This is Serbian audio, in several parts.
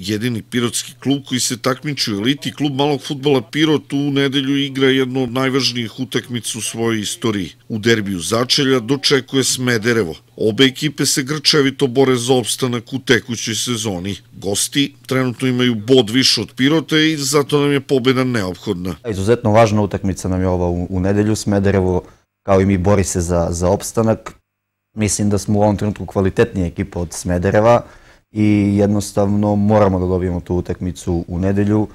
jedini pirotski klub koji se takmiči u eliti. Klub malog futbala Pirot u nedelju igra jednu od najvažnijih utakmica u svojoj istoriji. U derbiju začelja dočekuje Smederevo. Obe ekipe se grčevito bore za opstanak u tekućoj sezoni. Gosti trenutno imaju bod više od Pirota i zato nam je pobjeda neophodna. Izuzetno važna utakmica nam je ova u, nedelju. Smederevo, kao i mi, bori se za, za opstanak. Mislim da smo u ovom trenutku kvalitetnije ekipa od Smedereva i jednostavno moramo da dobijemo tu utakmicu u nedelju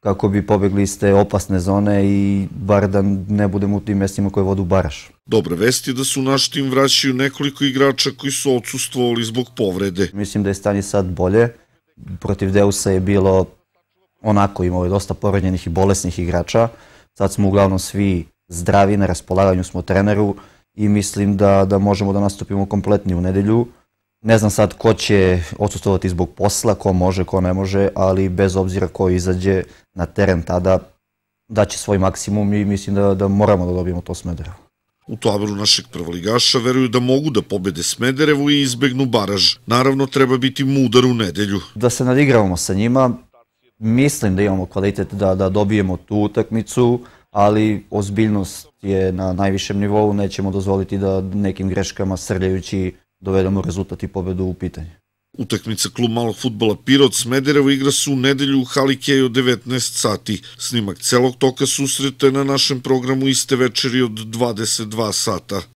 kako bi pobegli iz te opasne zone i bar da ne budemo u tim mestima koje vodu baraš. Dobra vest je da su naš tim vraćaju nekoliko igrača koji su odsustvovali zbog povrede. Mislim da je stanje sad bolje. Protiv Deusa je bilo onako imao je dosta poranjenih i bolesnih igrača. Sad smo uglavnom svi zdravi, na raspolaganju smo treneru i mislim da, da možemo da nastupimo kompletni u nedelju. Ne znam sad ko će odsustovati zbog posla, ko može, ko ne može, ali bez obzira ko izađe na teren tada, daće svoj maksimum i mislim da, da moramo da dobijemo to Smederevo. U taboru našeg prvoligaša veruju da mogu da pobede Smederevo i izbegnu baraž. Naravno, treba biti mudar u nedelju. Da se nadigravamo sa njima, mislim da imamo kvalitet da, da dobijemo tu utakmicu, ali ozbiljnost je na najvišem nivou, nećemo dozvoliti da nekim greškama srljajući dovedemo rezultat i pobedu u pitanje. Utakmica klub malog futbala Pirot Smederevo igra se u nedelju u Halikeju 19 sati. Snimak celog toka susreta je na našem programu iste večeri od 22 sata.